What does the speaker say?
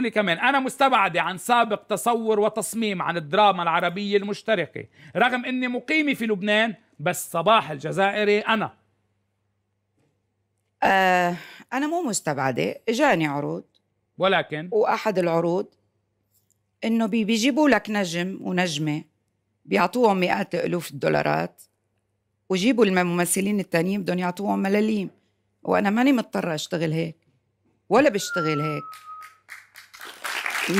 لي كمان أنا مستبعدة عن سابق تصور وتصميم عن الدراما العربية المشتركة رغم أني مقيمة في لبنان بس صباح الجزائري أنا آه أنا مو مستبعدة إجاني عروض ولكن وأحد العروض إنه بيجيبوا لك نجم ونجمة بيعطوهم مئات الألوف الدولارات وجيبوا الممثلين التانيين بدهم يعطوهم ملاليم وأنا ماني مضطرة أشتغل هيك ولا بشتغل هيك